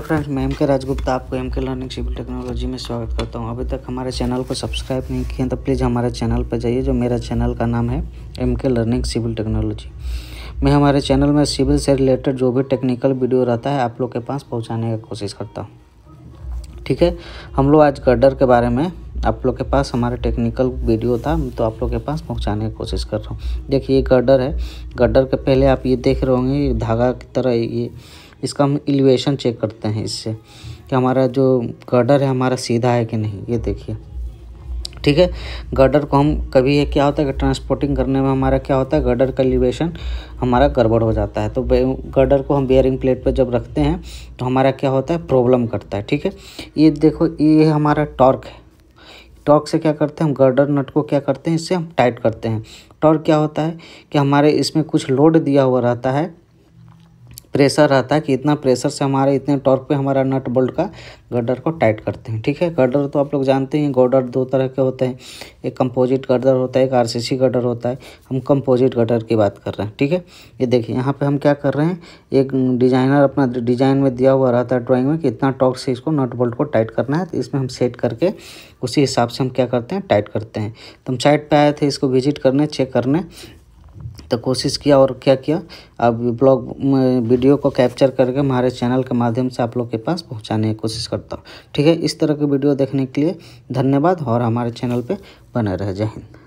hello friends मैं M के राजगुप्ता आपको एम के लर्निंग सिविल टेक्नोलॉजी में स्वागत करता हूं अभी तक हमारे चैनल को सब्सक्राइब नहीं किए तो प्लीज़ हमारे चैनल पर जाइए जो मेरा चैनल का नाम है एम के लर्निंग सिविल टेक्नोलॉजी मैं हमारे चैनल में सिविल से रिलेटेड जो भी टेक्निकल वीडियो रहता है आप लोग के पास पहुँचाने की कोशिश करता हूँ ठीक है हम लोग आज गर्डर के बारे में आप लोग के पास हमारा टेक्निकल वीडियो था तो आप लोग के पास पहुंचाने की कोशिश कर रहा हूँ देखिए ये गर्डर है गर्डर के पहले आप ये देख रहे होंगे धागा की तरह ये इसका हम एलिवेशन चेक करते हैं इससे कि हमारा जो गर्डर है हमारा सीधा है कि नहीं ये देखिए ठीक है गर्डर को हम कभी है क्या होता है कि ट्रांसपोर्टिंग करने में हमारा क्या होता है गर्डर का एलिवेशन हमारा गड़बड़ हो जाता है तो गर्डर को हम बेयरिंग प्लेट पर जब रखते हैं तो हमारा क्या होता है प्रॉब्लम करता है ठीक है ये देखो ये हमारा टॉर्क है टॉर्क से क्या करते हैं हम गर्डर नट को क्या करते हैं इससे हम टाइट करते हैं टॉर्क क्या होता है कि हमारे इसमें कुछ लोड दिया हुआ रहता है प्रेशर रहता है कि इतना प्रेशर से हमारे इतने टॉर्क पे हमारा नट बोल्ट का गर्डर को टाइट करते हैं ठीक है गर्डर तो आप लोग जानते हैं गर्डर दो तरह के होते हैं एक कंपोजिट गर्डर होता है एक आरसीसी गर्डर होता है हम कंपोजिट गर्डर की बात कर रहे हैं ठीक है ये देखिए यहाँ पर हम क्या कर रहे हैं एक डिजाइनर अपना डिजाइन में दिया हुआ रहता है ड्राॅइंग में कि इतना टॉर्क से इसको नट बोल्ट को टाइट करना है तो इसमें हम सेट करके उसी हिसाब से हम क्या करते हैं टाइट करते हैं तो हम साइट पर आए थे इसको विजिट करने चेक करने तो कोशिश किया और क्या किया अब ब्लॉग वीडियो को कैप्चर करके हमारे चैनल के माध्यम से आप लोग के पास पहुंचाने की कोशिश करता हूँ ठीक है इस तरह की वीडियो देखने के लिए धन्यवाद और हमारे चैनल पर बने रह जय हिंद